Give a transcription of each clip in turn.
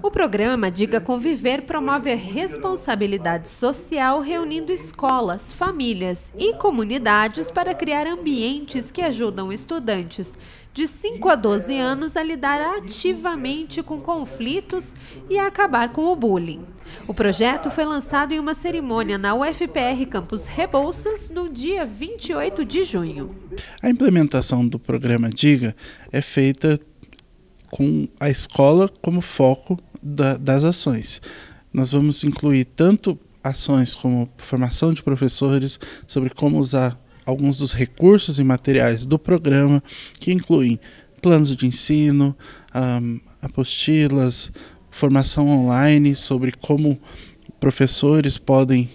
O programa Diga Conviver promove a responsabilidade social reunindo escolas, famílias e comunidades para criar ambientes que ajudam estudantes de 5 a 12 anos a lidar ativamente com conflitos e a acabar com o bullying. O projeto foi lançado em uma cerimônia na UFPR Campus Rebouças no dia 28 de junho. A implementação do programa Diga é feita com a escola como foco da, das ações. Nós vamos incluir tanto ações como formação de professores sobre como usar alguns dos recursos e materiais do programa, que incluem planos de ensino, um, apostilas, formação online sobre como professores podem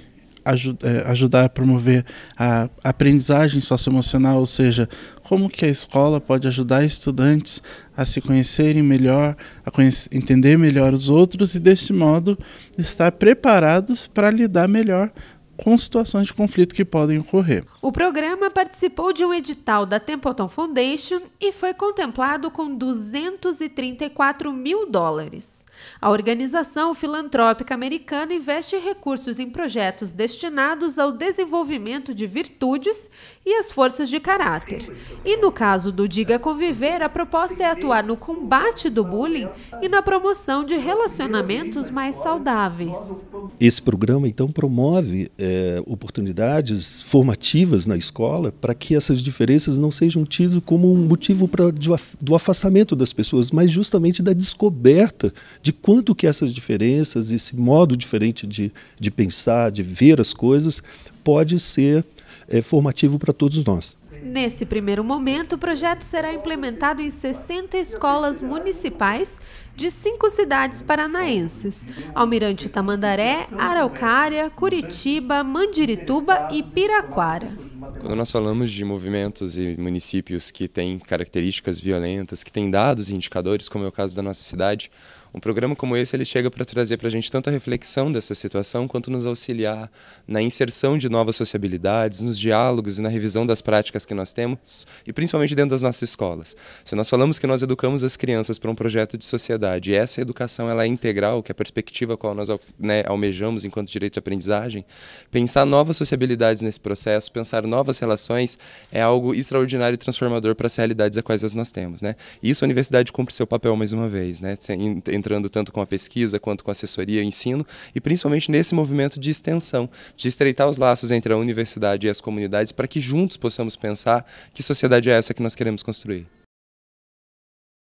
ajud eh, ajudar a promover a aprendizagem socioemocional, ou seja, como que a escola pode ajudar estudantes a se conhecerem melhor, a conhecer, entender melhor os outros e, deste modo, estar preparados para lidar melhor com situações de conflito que podem ocorrer. O programa participou de um edital da Templeton Foundation e foi contemplado com 234 mil dólares. A organização filantrópica americana investe recursos em projetos destinados ao desenvolvimento de virtudes e as forças de caráter. E no caso do Diga Conviver, a proposta é atuar no combate do bullying e na promoção de relacionamentos mais saudáveis. Esse programa, então, promove é, oportunidades formativas na escola para que essas diferenças não sejam tidas como um motivo pra, de, do afastamento das pessoas, mas justamente da descoberta de quanto que essas diferenças, esse modo diferente de, de pensar, de ver as coisas, pode ser é, formativo para todos nós. Nesse primeiro momento, o projeto será implementado em 60 escolas municipais de cinco cidades paranaenses: Almirante Tamandaré, Araucária, Curitiba, Mandirituba e Piraquara. Quando nós falamos de movimentos e municípios que têm características violentas, que têm dados e indicadores, como é o caso da nossa cidade, um programa como esse ele chega para trazer para a gente tanta reflexão dessa situação quanto nos auxiliar na inserção de novas sociabilidades, nos diálogos e na revisão das práticas que nós temos e principalmente dentro das nossas escolas. Se nós falamos que nós educamos as crianças para um projeto de sociedade e essa educação ela é integral, que é a perspectiva qual nós né, almejamos enquanto direito de aprendizagem, pensar novas sociabilidades nesse processo, pensar novas relações é algo extraordinário e transformador para as realidades a quais nós temos. Né? Isso a universidade cumpre seu papel mais uma vez, né? entrando tanto com a pesquisa quanto com a assessoria e ensino, e principalmente nesse movimento de extensão, de estreitar os laços entre a universidade e as comunidades para que juntos possamos pensar que sociedade é essa que nós queremos construir.